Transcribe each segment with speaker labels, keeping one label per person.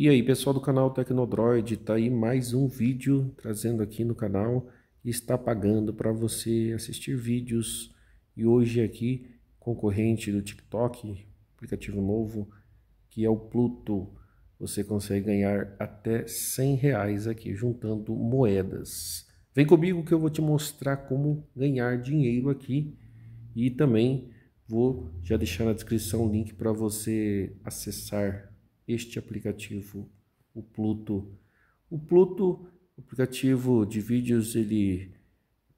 Speaker 1: E aí pessoal do canal Tecnodroid, tá aí mais um vídeo trazendo aqui no canal está pagando para você assistir vídeos e hoje aqui concorrente do TikTok, aplicativo novo que é o Pluto, você consegue ganhar até 100 reais aqui juntando moedas. Vem comigo que eu vou te mostrar como ganhar dinheiro aqui e também vou já deixar na descrição o link para você acessar este aplicativo, o Pluto. O Pluto, aplicativo de vídeos, ele é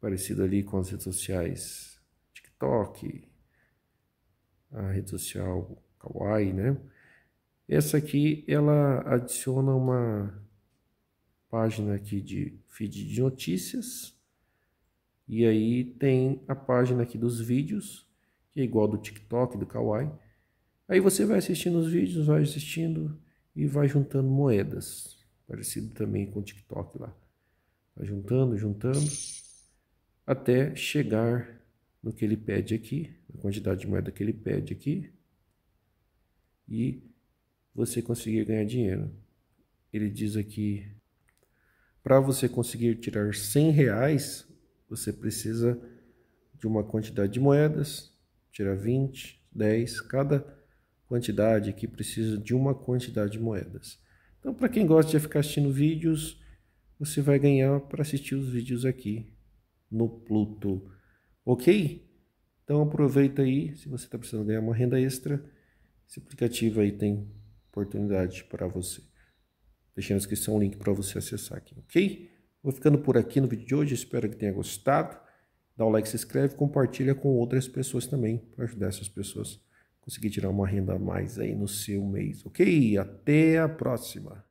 Speaker 1: parecido ali com as redes sociais, TikTok, a rede social Kawaii, né? Essa aqui, ela adiciona uma página aqui de feed de notícias, e aí tem a página aqui dos vídeos, que é igual do TikTok, do Kawaii, Aí você vai assistindo os vídeos, vai assistindo e vai juntando moedas. Parecido também com o TikTok lá. Vai juntando, juntando, até chegar no que ele pede aqui, na quantidade de moeda que ele pede aqui, e você conseguir ganhar dinheiro. Ele diz aqui, para você conseguir tirar 100 reais, você precisa de uma quantidade de moedas, tirar 20, 10, cada quantidade que precisa de uma quantidade de moedas. Então, para quem gosta de ficar assistindo vídeos, você vai ganhar para assistir os vídeos aqui no Pluto. Ok? Então aproveita aí, se você está precisando ganhar uma renda extra, esse aplicativo aí tem oportunidade para você. Deixei na descrição um link para você acessar aqui, ok? Vou ficando por aqui no vídeo de hoje, espero que tenha gostado. Dá o like, se inscreve, compartilha com outras pessoas também, para ajudar essas pessoas conseguir tirar uma renda a mais aí no seu mês, ok? Até a próxima!